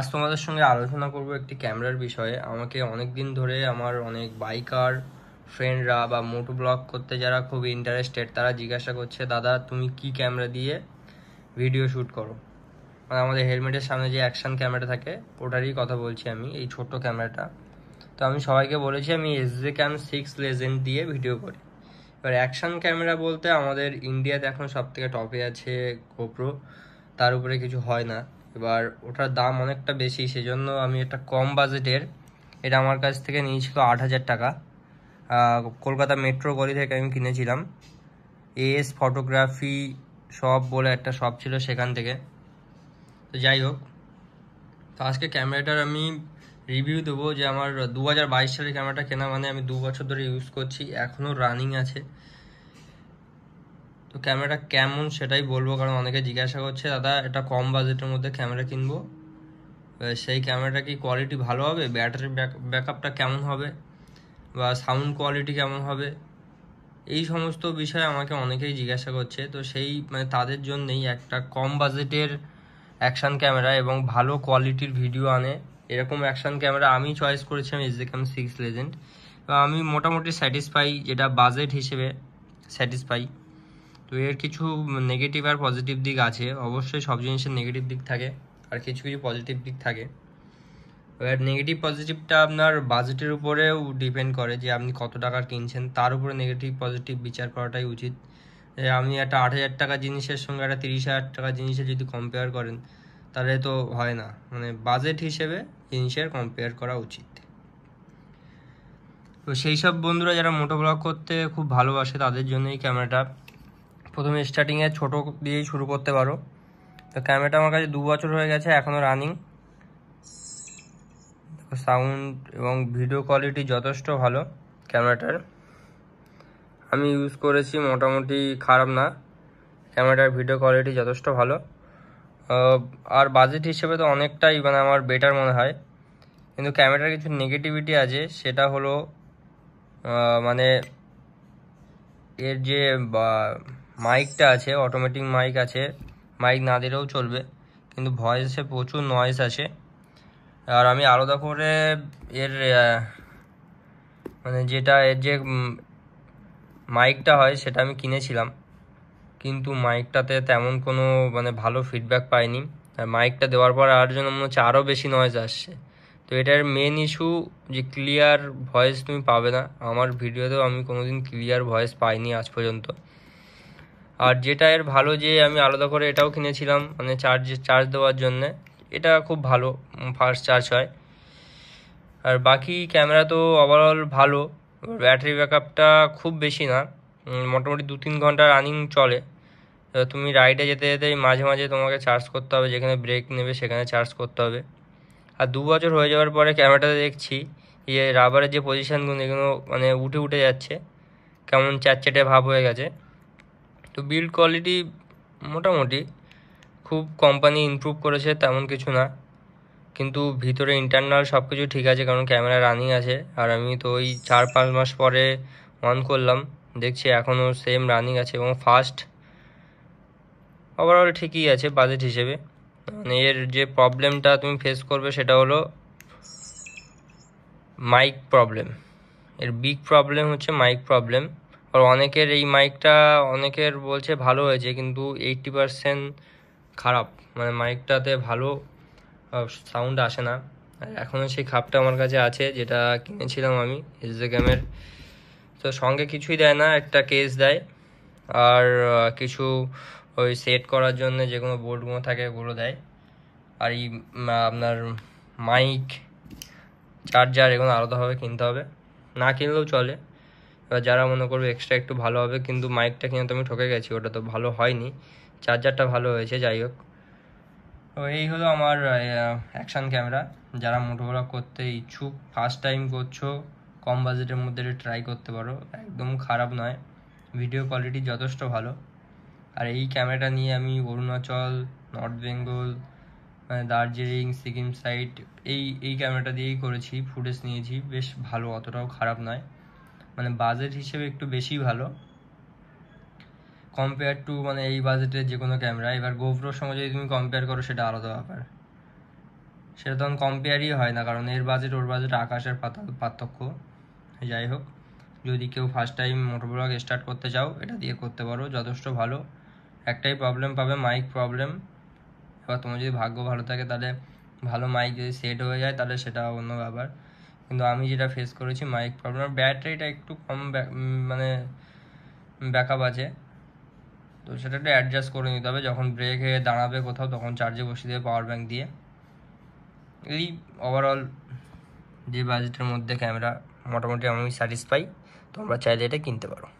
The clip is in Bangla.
আজ তোমাদের সঙ্গে আলোচনা করব একটি ক্যামেরার বিষয়ে আমাকে অনেক দিন ধরে আমার অনেক বাইকার ফ্রেন্ডরা বা মোটো ব্লগ করতে যারা খুব ইন্টারেস্টেড তারা জিজ্ঞাসা করছে দাদা তুমি কি ক্যামেরা দিয়ে ভিডিও শ্যুট করো মানে আমাদের হেলমেটের সামনে যে অ্যাকশান ক্যামেরা থাকে ওটারই কথা বলছি আমি এই ছোট্ট ক্যামেরাটা তো আমি সবাইকে বলেছি আমি S J cam six legend দিয়ে ভিডিও করি এবার অ্যাকশান ক্যামেরা বলতে আমাদের ইন্ডিয়াতে এখন সব থেকে টপে আছে গোপ্রো তার উপরে কিছু হয় না এবার ওটার দাম অনেকটা বেশি সেজন্য আমি একটা কম বাজেটের এটা আমার কাছ থেকে নিয়েছিল আট হাজার টাকা কলকাতা মেট্রো গলি থেকে আমি কিনেছিলাম এস ফটোগ্রাফি শপ বলে একটা শপ ছিল সেখান থেকে তো যাই হোক তো আজকে ক্যামেরাটার আমি রিভিউ দেবো যে আমার দু সালের ক্যামেরাটা কেনা মানে আমি দু বছর ধরে ইউজ করছি এখনও রানিং আছে তো ক্যামেরাটা কেমন সেটাই বলবো কারণ অনেকে জিজ্ঞাসা করছে দাদা এটা কম বাজেটের মধ্যে ক্যামেরা কিনবো সেই ক্যামেরাটা কি কোয়ালিটি ভালো হবে ব্যাটারি ব্যাকআপটা কেমন হবে বা সাউন্ড কোয়ালিটি কেমন হবে এই সমস্ত বিষয়ে আমাকে অনেকেই জিজ্ঞাসা করছে তো সেই মানে তাদের জন্যেই একটা কম বাজেটের অ্যাকশান ক্যামেরা এবং ভালো কোয়ালিটির ভিডিও আনে এরকম অ্যাকশান ক্যামেরা আমি চয়েস করেছিলাম এসডিকাম সিক্স লেজেন্ড আমি মোটামুটি স্যাটিসফাই যেটা বাজেট হিসেবে স্যাটিসফাই তো এর কিছু নেগেটিভ আর পজিটিভ দিক আছে অবশ্যই সব জিনিসের নেগেটিভ দিক থাকে আর কিছু কিছু পজিটিভ দিক থাকে এবার নেগেটিভ পজিটিভটা আপনার বাজেটের উপরেও ডিপেন্ড করে যে আপনি কত টাকার কিনছেন তার উপরে নেগেটিভ পজিটিভ বিচার করাটাই উচিত আপনি একটা আট হাজার টাকা জিনিসের সঙ্গে একটা তিরিশ হাজার টাকা জিনিসের যদি কম্পেয়ার করেন তাহলে তো হয় না মানে বাজেট হিসেবে জিনিসের কম্পেয়ার করা উচিত তো সেই সব বন্ধুরা যারা মোটো ব্লগ করতে খুব ভালোবাসে তাদের জন্যই ক্যামেরাটা প্রথমে স্টার্টিংয়ে ছোট দিয়েই শুরু করতে পারো তো ক্যামেরাটা আমার কাছে দু বছর হয়ে গেছে এখনও রানিং সাউন্ড এবং ভিডিও কোয়ালিটি যথেষ্ট ভালো ক্যামেরাটার আমি ইউজ করেছি মোটামুটি খারাপ না ক্যামেরাটার ভিডিও কোয়ালিটি যথেষ্ট ভালো আর বাজেট হিসেবে তো অনেকটাই মানে আমার বেটার মনে হয় কিন্তু ক্যামেরার কিছু নেগেটিভিটি আছে সেটা হলো মানে এর যে মাইকটা আছে অটোমেটিক মাইক আছে মাইক না দিলেও চলবে কিন্তু ভয়েসে প্রচুর নয়েস আছে আর আমি আলাদা করে এর মানে যেটা এর যে মাইকটা হয় সেটা আমি কিনেছিলাম কিন্তু মাইকটাতে তেমন কোনো মানে ভালো ফিডব্যাক পাইনি আর মাইকটা দেওয়ার পর আর জন্য মনে হচ্ছে আরও বেশি নয়েজ আসছে তো এটার মেন ইস্যু যে ক্লিয়ার ভয়েস তুমি পাবে না আমার ভিডিওতেও আমি কোনো দিন ক্লিয়ার ভয়েস পাইনি আজ পর্যন্ত আর যেটা এর ভালো যে আমি আলাদা করে এটাও কিনেছিলাম মানে চার্জ চার্জ দেওয়ার জন্যে এটা খুব ভালো ফাস্ট চার্জ হয় আর বাকি ক্যামেরা তো ওভারঅল ভালো ব্যাটারি ব্যাকআপটা খুব বেশি না মোটামুটি দু তিন ঘন্টা রানিং চলে তুমি রাইডে যেতে যেতে মাঝে মাঝে তোমাকে চার্জ করতে হবে যেখানে ব্রেক নেবে সেখানে চার্জ করতে হবে আর দু বছর হয়ে যাওয়ার পরে ক্যামেরাটা দেখছি যে রাবারের যে পজিশানগুলো এগুলো মানে উঠে উঠে যাচ্ছে কেমন চ্যাটচ্যাটে ভাব হয়ে গেছে তো বিল্ড কোয়ালিটি মোটামুটি খুব কোম্পানি ইমপ্রুভ করেছে তেমন কিছু না কিন্তু ভিতরে ইন্টারনাল সব কিছু ঠিক আছে কারণ ক্যামেরা রানিং আছে আর আমি তো ওই চার পাঁচ মাস পরে অন করলাম দেখছি এখনও সেম রানিং আছে এবং ফাস্ট ওভারঅল ঠিকই আছে বাজেট হিসেবে মানে এর যে প্রবলেমটা তুমি ফেস করবে সেটা হলো মাইক প্রবলেম এর বিগ প্রবলেম হচ্ছে মাইক প্রবলেম আর অনেকের এই মাইকটা অনেকের বলছে ভালো হয়েছে কিন্তু এইটটি পারসেন্ট খারাপ মানে মাইকটাতে ভালো সাউন্ড আসে না আর এখনও সেই খাপটা আমার কাছে আছে যেটা কিনেছিলাম আমি এসজে গ্যামের তো সঙ্গে কিছুই দেয় না একটা কেস দেয় আর কিছু ওই সেট করার জন্য যে কোনো বোর্ডগুলো থাকে ওগুলো দেয় আর এই আপনার মাইক চার্জার এগুলো আলাদাভাবে কিনতে হবে না কিনলেও চলে এবার যারা মনে করবে এক্সট্রা একটু ভালো হবে কিন্তু মাইকটা কিন্তু আমি ঠকে গেছি ওটা তো ভালো হয়নি চার্জারটা ভালো হয়েছে যাই হোক তো এই হলো আমার অ্যাকশান ক্যামেরা যারা মোটোগ্রাফ করতে ইচ্ছুক ফার্স্ট টাইম করছো কম বাজেটের মধ্যে ট্রাই করতে পারো একদম খারাপ নয় ভিডিও কোয়ালিটি যথেষ্ট ভালো আর এই ক্যামেরাটা নিয়ে আমি অরুণাচল নর্থ বেঙ্গল দার্জিলিং সিকিম সাইড এই এই ক্যামেরাটা দিয়েই করেছি ফুটেজ নিয়েছি বেশ ভালো অতটাও খারাপ নয় মানে বাজেট হিসেবে একটু বেশি ভালো কম্পেয়ার টু মানে এই বাজেটের যে কোনো ক্যামেরা এবার গোপ্রোর সঙ্গে যদি তুমি কম্পেয়ার করো সেটা আলাদা ব্যাপার সেটা তখন কম্পেয়ারই হয় না কারণ এর বাজেট ওর বাজেট আকাশের পাতা পার্থক্য যাই হোক যদি কেউ ফার্স্ট টাইম মোটোব্লগ স্টার্ট করতে চাও এটা দিয়ে করতে পারো যথেষ্ট ভালো একটাই প্রবলেম পাবে মাইক প্রবলেম এবার তোমার যদি ভাগ্য ভালো থাকে তাহলে ভালো মাইক যদি সেট হয়ে যায় তাহলে সেটা অন্য ব্যাপার কিন্তু আমি যেটা ফেস করেছি মাইক প্রবলেম ব্যাটারিটা একটু কম মানে ব্যাকআপ আছে তো সেটা একটু অ্যাডজাস্ট করে নিতে হবে যখন ব্রেক হয়ে দাঁড়াবে কোথাও তখন চার্জে বসিয়ে দেবে পাওয়ার ব্যাঙ্ক দিয়ে এই ওভারঅল যে বাজেটের মধ্যে ক্যামেরা মোটামুটি আমি স্যাটিসফাই তোমরা চাইলে এটা কিনতে পারো